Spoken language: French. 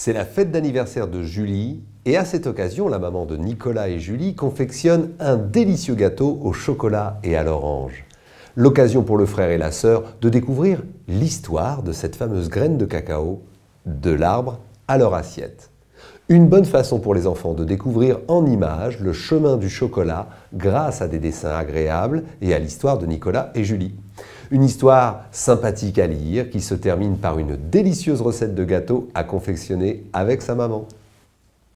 C'est la fête d'anniversaire de Julie et à cette occasion, la maman de Nicolas et Julie confectionne un délicieux gâteau au chocolat et à l'orange. L'occasion pour le frère et la sœur de découvrir l'histoire de cette fameuse graine de cacao, de l'arbre à leur assiette. Une bonne façon pour les enfants de découvrir en images le chemin du chocolat grâce à des dessins agréables et à l'histoire de Nicolas et Julie. Une histoire sympathique à lire qui se termine par une délicieuse recette de gâteau à confectionner avec sa maman.